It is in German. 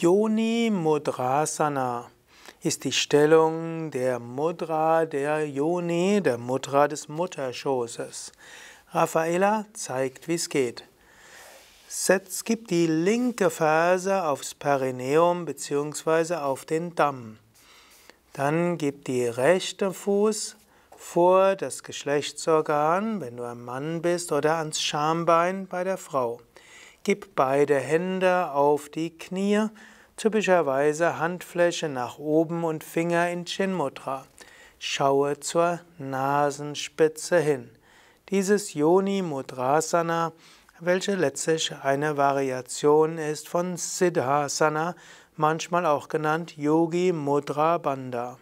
Yoni Mudrasana ist die Stellung der Mudra der Yoni, der Mudra des Mutterschoßes. Raffaella zeigt, wie es geht. Setz, gib die linke Ferse aufs Perineum bzw. auf den Damm. Dann gib die rechte Fuß vor das Geschlechtsorgan, wenn du ein Mann bist, oder ans Schambein bei der Frau. Gib beide Hände auf die Knie, typischerweise Handfläche nach oben und Finger in Chin Mudra. Schaue zur Nasenspitze hin. Dieses Yoni Mudrasana, welche letztlich eine Variation ist von Siddhasana, manchmal auch genannt Yogi Mudra Bandha.